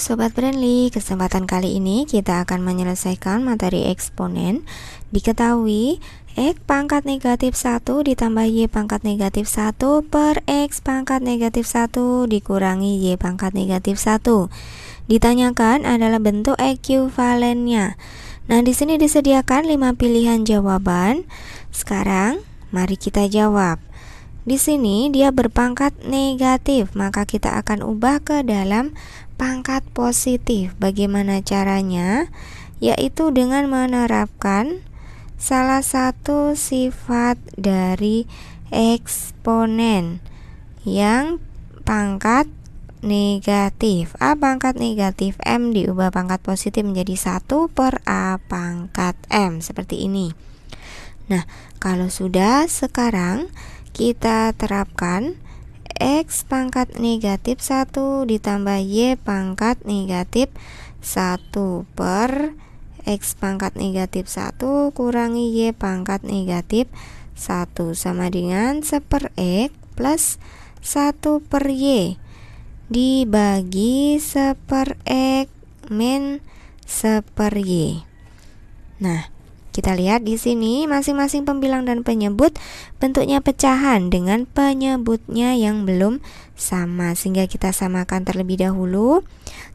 Sobat Brandly, kesempatan kali ini kita akan menyelesaikan materi eksponen Diketahui, X pangkat negatif 1 ditambah Y pangkat negatif 1 per X pangkat negatif 1 dikurangi Y pangkat negatif 1 Ditanyakan adalah bentuk ekuivalennya. Nah, di sini disediakan 5 pilihan jawaban Sekarang, mari kita jawab di sini dia berpangkat negatif, maka kita akan ubah ke dalam pangkat positif. Bagaimana caranya? Yaitu dengan menerapkan salah satu sifat dari eksponen yang pangkat negatif A pangkat negatif M diubah pangkat positif menjadi 1 per A pangkat M seperti ini Nah kalau sudah sekarang kita terapkan X pangkat negatif 1 ditambah Y pangkat negatif 1 per X pangkat negatif 1 kurangi Y pangkat negatif 1 sama dengan 1 per X plus 1 per Y dibagi 1 per X min 1 per Y nah kita lihat di sini masing-masing pembilang dan penyebut bentuknya pecahan dengan penyebutnya yang belum sama sehingga kita samakan terlebih dahulu.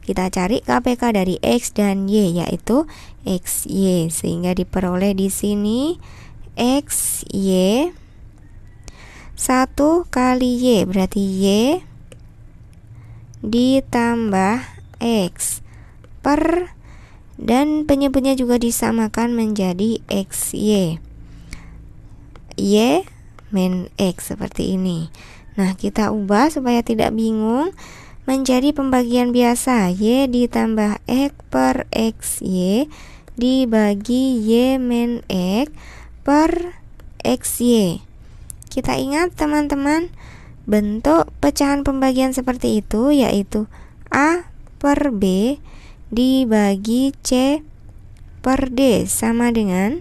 Kita cari KPK dari X dan Y yaitu XY sehingga diperoleh di sini XY 1 kali Y berarti Y ditambah X per dan penyebutnya juga disamakan menjadi XY Y min X seperti ini nah kita ubah supaya tidak bingung menjadi pembagian biasa Y ditambah X per XY dibagi Y min X per XY kita ingat teman-teman bentuk pecahan pembagian seperti itu yaitu A per B dibagi C per D sama dengan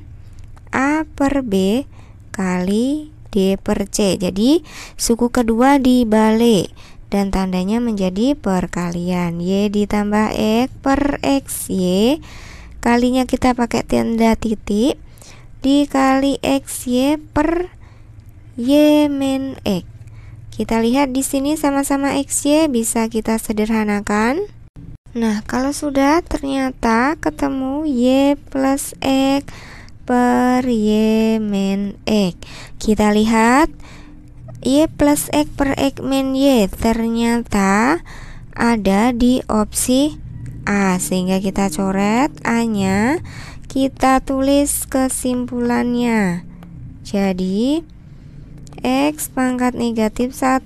A per B kali D per C Jadi suku kedua dibalik dan tandanya menjadi perkalian Y ditambah X per X Y kalinya kita pakai tanda titik dikali X Y per Y min X kita lihat di sini sama-sama X Y bisa kita sederhanakan Nah, kalau sudah ternyata ketemu Y plus X per Y min X. Kita lihat Y plus X per X min Y ternyata ada di opsi A sehingga kita coret A-nya kita tulis kesimpulannya jadi X pangkat negatif 1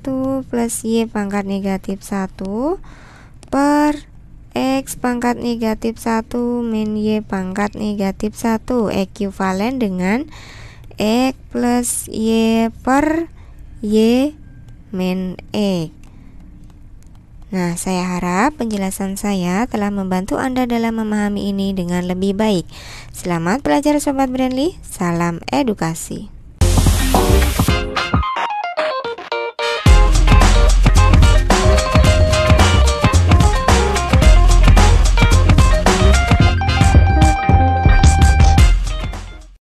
plus Y pangkat negatif 1 per X pangkat negatif 1 min Y pangkat negatif 1 ekuivalen dengan X plus Y per Y min X Nah, saya harap penjelasan saya telah membantu Anda dalam memahami ini dengan lebih baik. Selamat belajar Sobat Brandly, salam edukasi.